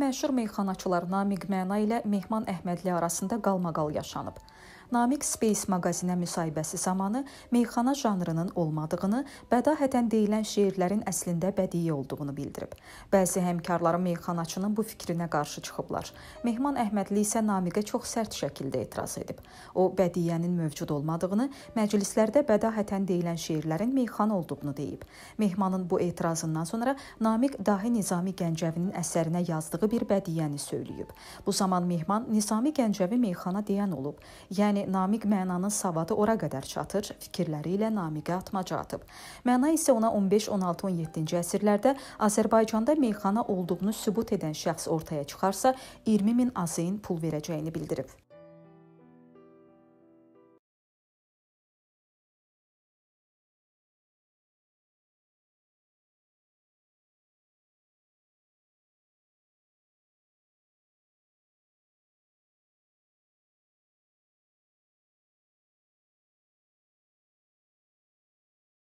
məşhur meyxanaçılarına miqməna ilə Mehman Əhmədli arasında qalmaqal yaşanıb. Namiq Space magazinə müsahibəsi zamanı meyxana janrının olmadığını, bədahətən deyilən şeirlərin əslində bədii olduğunu bildirib. Bəzi həmkarları meyxanaçının bu fikrinə qarşı çıxıblar. Mehman Əhmədli isə Namiqə çox sərt şəkildə etiraz edib. O, bədiyənin mövcud olmadığını, məclislərdə bədahətən deyilən şeirlərin meyxana olduğunu deyib. Mehmanın bu etirazından sonra Namiq Dahi Nizami Gəncəvinin əsərinə yazdığı bir bədiyəni söyləyib. Bu zaman Mehman Nizami Gəncəvi meyxana deyən olub. Yəni Yəni Namiq mənanın savadı ora qədər çatır, fikirləri ilə Namiqə atmaca atıb. Məna isə ona 15-16-17-ci əsrlərdə Azərbaycanda meyxana olduğunu sübut edən şəxs ortaya çıxarsa, 20 min azeyn pul verəcəyini bildirib.